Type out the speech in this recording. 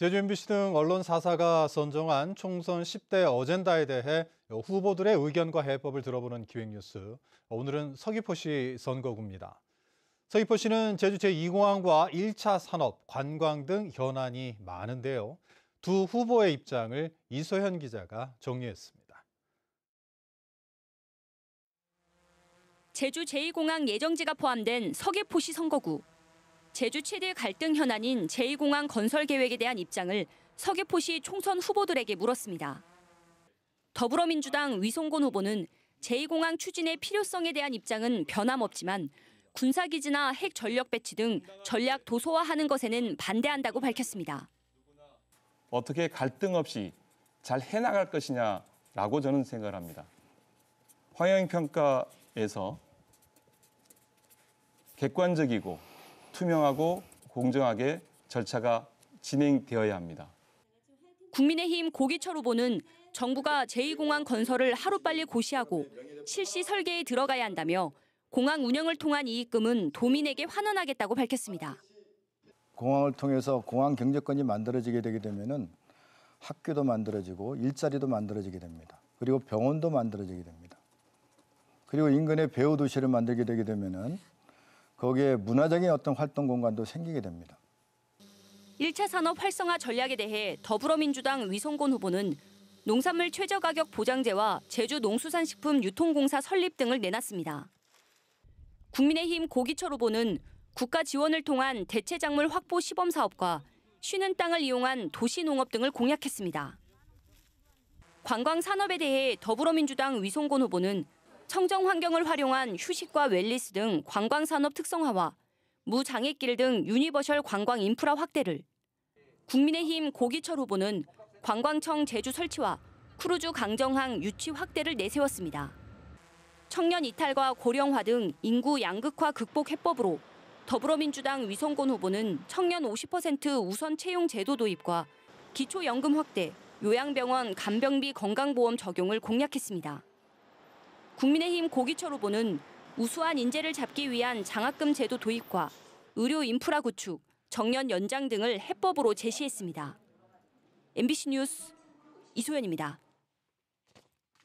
제주 MBC 등 언론 사사가 선정한 총선 10대 어젠다에 대해 후보들의 의견과 해법을 들어보는 기획뉴스. 오늘은 서귀포시 선거구입니다. 서귀포시는 제주 제2공항과 1차 산업, 관광 등 현안이 많은데요. 두 후보의 입장을 이소현 기자가 정리했습니다. 제주 제2공항 예정지가 포함된 서귀포시 선거구. 제주 최대 갈등 현안인 제2공항 건설 계획에 대한 입장을 서귀포시 총선 후보들에게 물었습니다. 더불어민주당 위성곤 후보는 제2공항 추진의 필요성에 대한 입장은 변함없지만 군사기지나 핵 전력 배치 등 전략 도소화하는 것에는 반대한다고 밝혔습니다. 어떻게 갈등 없이 잘 해나갈 것이냐라고 저는 생각을 합니다. 화영평가에서 객관적이고 투명하고 공정하게 절차가 진행되어야 합니다. 국민의힘 고기철 후보는 정부가 제2공항 건설을 하루빨리 고시하고 실시 설계에 들어가야 한다며 공항 운영을 통한 이익금은 도민에게 환원하겠다고 밝혔습니다. 공항을 통해서 공항 경제권이 만들어지게 되게 되면은 학교도 만들어지고 일자리도 만들어지게 됩니다. 그리고 병원도 만들어지게 됩니다. 그리고 인근에 배우 도시를 만들게 되게 되면은 거기에 문화적인 어떤 활동 공간도 생기게 됩니다. 1차 산업 활성화 전략에 대해 더불어민주당 위성곤 후보는 농산물 최저가격 보장제와 제주 농수산식품 유통공사 설립 등을 내놨습니다. 국민의힘 고기철 후보는 국가 지원을 통한 대체 작물 확보 시범 사업과 쉬는 땅을 이용한 도시농업 등을 공약했습니다. 관광 산업에 대해 더불어민주당 위성곤 후보는 청정 환경을 활용한 휴식과 웰리스 등 관광 산업 특성화와 무장애길 등 유니버셜 관광 인프라 확대를 국민의힘 고기철 후보는 관광청 제주 설치와 크루즈 강정항 유치 확대를 내세웠습니다. 청년 이탈과 고령화 등 인구 양극화 극복 해법으로 더불어민주당 위성곤 후보는 청년 50% 우선 채용 제도 도입과 기초연금 확대, 요양병원 간병비 건강보험 적용을 공약했습니다. 국민의힘 고기철 후보는 우수한 인재를 잡기 위한 장학금 제도 도입과 의료 인프라 구축, 정년 연장 등을 해법으로 제시했습니다. MBC 뉴스 이소연입니다.